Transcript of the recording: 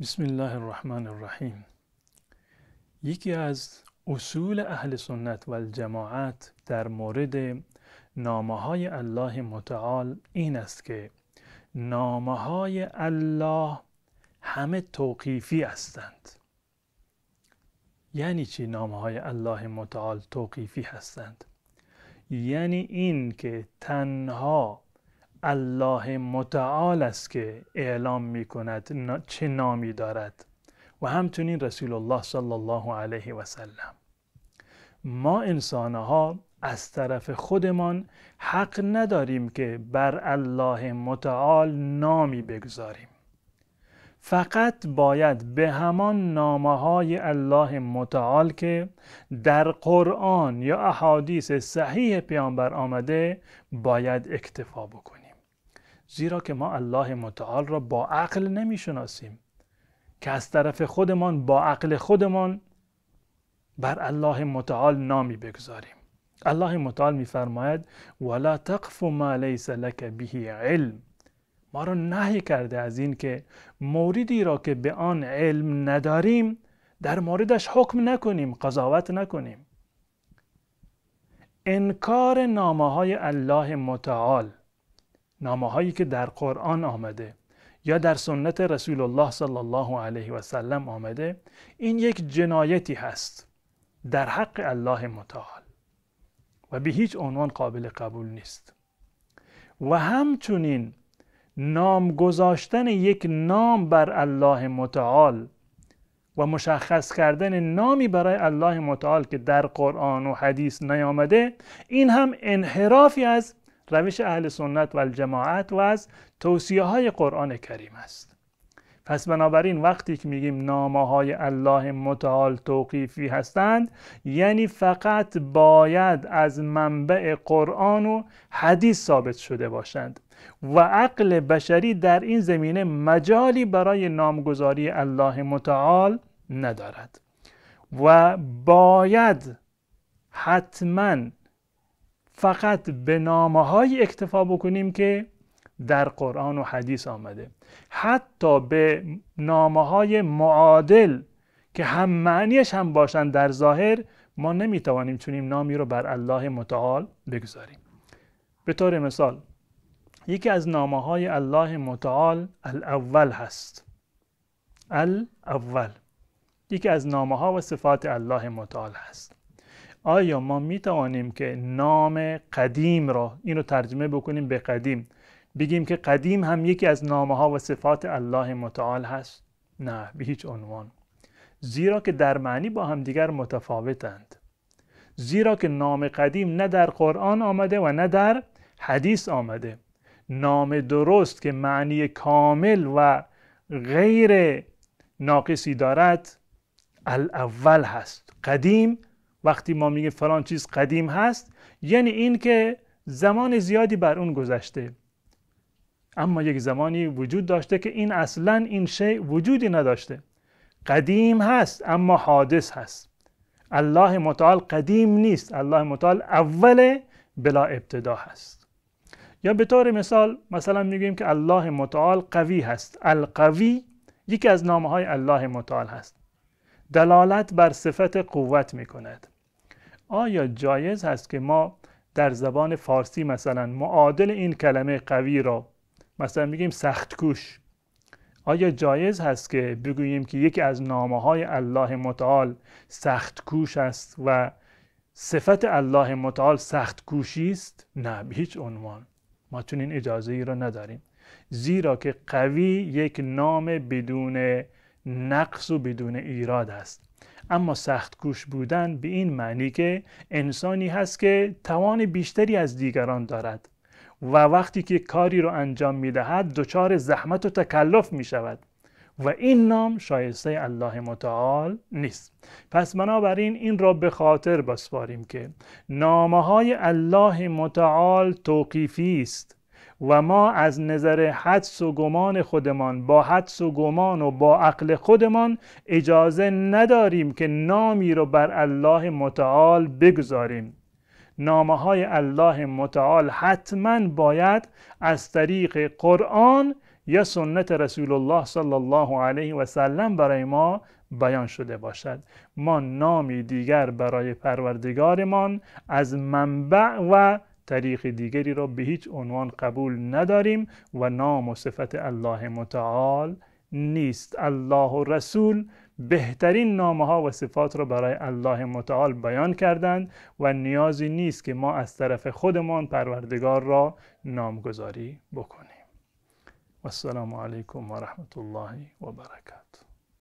بسم الله الرحمن الرحیم یکی از اصول اهل سنت و جماعت در مورد نامه های الله متعال این است که نامه های الله همه توقیفی هستند یعنی چی نامه های الله متعال توقیفی هستند یعنی این که تنها الله متعال است که اعلام می کند چه نامی دارد و همچنین رسول الله صلی الله علیه و سلم ما انسانها از طرف خودمان حق نداریم که بر الله متعال نامی بگذاریم فقط باید به همان نامه های الله متعال که در قرآن یا احادیث صحیح پیامبر آمده باید اکتفا بکنیم زیرا که ما الله متعال را با عقل نمیشناسیم که از طرف خودمان با عقل خودمان بر الله متعال نامی بگذاریم الله متعال میفرماید ولا تقف ما لیس لک به علم ما را نهی کرده از این که موردی را که به آن علم نداریم در موردش حکم نکنیم قضاوت نکنیم انکار نامه های الله متعال هایی که در قرآن آمده یا در سنت رسول الله صلی الله علیه و سلم آمده این یک جنایتی هست در حق الله متعال و به هیچ عنوان قابل قبول نیست و همچنین نام گذاشتن یک نام بر الله متعال و مشخص کردن نامی برای الله متعال که در قرآن و حدیث نیامده این هم انحرافی از روش اهل سنت و الجماعت و از توصیه های قرآن کریم است پس بنابراین وقتی که میگیم نامه های الله متعال توقیفی هستند یعنی فقط باید از منبع قرآن و حدیث ثابت شده باشند و عقل بشری در این زمینه مجالی برای نامگذاری الله متعال ندارد و باید حتما فقط به نامه های اکتفا بکنیم که در قرآن و حدیث آمده حتی به نامه های معادل که هم معنیش هم باشند در ظاهر ما نمیتوانیم چنین نامی رو بر الله متعال بگذاریم به طور مثال یکی از نامه های الله متعال الاول هست الاول یکی از نامه ها و صفات الله متعال هست آیا ما می توانیم که نام قدیم را اینو ترجمه بکنیم به قدیم بگیم که قدیم هم یکی از نامه ها و صفات الله متعال هست نه به هیچ عنوان زیرا که در معنی با همدیگر متفاوتند زیرا که نام قدیم نه در قرآن آمده و نه در حدیث آمده نام درست که معنی کامل و غیر ناقصی دارد الاول هست قدیم وقتی ما میگیم فلان چیز قدیم هست یعنی این که زمان زیادی بر اون گذشته اما یک زمانی وجود داشته که این اصلا این شی وجودی نداشته قدیم هست اما حادث هست الله متعال قدیم نیست الله متعال اول بلا ابتدا هست یا به طور مثال مثلا میگیم که الله متعال قوی هست القوی یکی از نامه های الله متعال هست دلالت بر صفت قوت میکند آیا جایز هست که ما در زبان فارسی مثلا معادل این کلمه قوی را مثلا میگیم سخت کوش آیا جایز هست که بگوییم که یکی از نامه های الله متعال سخت کوش است و صفت الله متعال سخت کوشی است؟ نه به هیچ عنوان ما چون این اجازه ای را نداریم زیرا که قوی یک نام بدون نقص و بدون ایراد است اما سخت کوش بودن به این معنی که انسانی هست که توان بیشتری از دیگران دارد و وقتی که کاری رو انجام می دهد دچار زحمت و تکلف می شود و این نام شایسته الله متعال نیست پس بنابراین این را به خاطر بسپاریم که نامه های الله متعال توقیفی است و ما از نظر حدس و گمان خودمان با حدس و گمان و با عقل خودمان اجازه نداریم که نامی رو بر الله متعال بگذاریم نامه های الله متعال حتما باید از طریق قرآن یا سنت رسول الله صلی الله علیه و سلم برای ما بیان شده باشد ما نامی دیگر برای پروردگارمان از منبع و تاریخ دیگری را به هیچ عنوان قبول نداریم و نام و صفت الله متعال نیست الله و رسول بهترین نامه ها و صفات را برای الله متعال بیان کردند و نیازی نیست که ما از طرف خودمان پروردگار را نامگذاری بکنیم و السلام علیکم و رحمت الله و برکاته